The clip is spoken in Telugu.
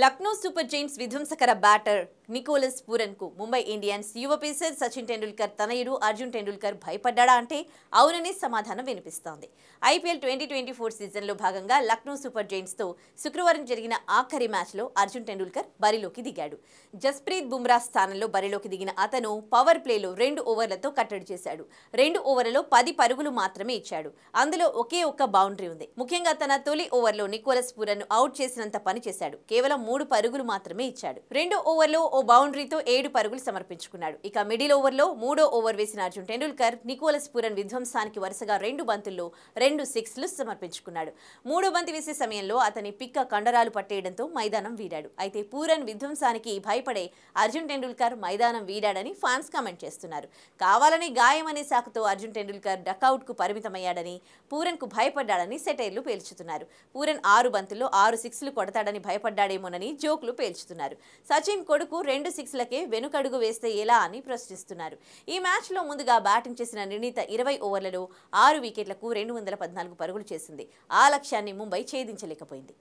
लक्नो सूपर जेम्स विध्वंसक बैटर నికోలస్ పూరన్ కు ముంబై ఇండియన్స్ యువ పేసర్ సచిన్ టెండూల్కర్ తనయుడు అర్జున్ టెండూల్కర్ భయపడ్డా అంటే అవుననే సమాధానం వినిపిస్తోంది ఐపీఎల్ ట్వంటీ ట్వంటీ ఫోర్ సీజన్లో భాగంగా లక్నో సూపర్ జైంట్స్తో శుక్రవారం జరిగిన ఆఖరి మ్యాచ్లో అర్జున్ టెండూల్కర్ బరిలోకి దిగాడు జస్ప్రీత్ బుమ్రా స్థానంలో బరిలోకి దిగిన అతను పవర్ ప్లేలో రెండు ఓవర్లతో కట్టడి చేశాడు రెండు ఓవర్లలో పది పరుగులు మాత్రమే ఇచ్చాడు అందులో ఒకే ఒక్క బౌండరీ ఉంది ముఖ్యంగా తన తొలి ఓవర్లో నికోలస్ పూరన్ను అవుట్ చేసినంత పని చేశాడు కేవలం మూడు పరుగులు మాత్రమే ఇచ్చాడు రెండో ఓవర్లో ఓ బౌండరీతో ఏడు పరుగులు సమర్పించుకున్నాడు ఇక మిడిల్ ఓవర్లో మూడో ఓవర్ వేసిన అర్జున్ టెండూల్కర్ నికోలస్ పూరన్ విధ్వంసానికి వరుసగా రెండు బంతుల్లో రెండు సిక్స్లు సమర్పించుకున్నాడు మూడో బంతి వేసే సమయంలో అతని పిక్క కండరాలు పట్టేయడంతో మైదానం వీడాడు అయితే పూరన్ విధ్వంసానికి భయపడే అర్జున్ టెండూల్కర్ మైదానం వీడాడని ఫ్యాన్స్ కామెంట్ చేస్తున్నారు కావాలని గాయమనే సాకుతో అర్జున్ టెండూల్కర్ డకౌట్కు పరిమితమయ్యాడని పూరన్కు భయపడ్డాడని సెటైర్లు పేల్చుతున్నారు పూరన్ ఆరు బంతుల్లో ఆరు సిక్స్లు కొడతాడని భయపడ్డాడేమోనని జోక్లు పేల్చుతున్నారు సచిన్ కొడుకు రెండు సిక్స్లకే వెనుకడుగు వేస్తే ఎలా అని ప్రశ్నిస్తున్నారు ఈ మ్యాచ్లో ముందుగా బ్యాటింగ్ చేసిన నిర్ణీత ఇరవై ఓవర్లలో ఆరు వికెట్లకు రెండు వందల పద్నాలుగు పరుగులు చేసింది ఆ లక్ష్యాన్ని ముంబై ఛేదించలేకపోయింది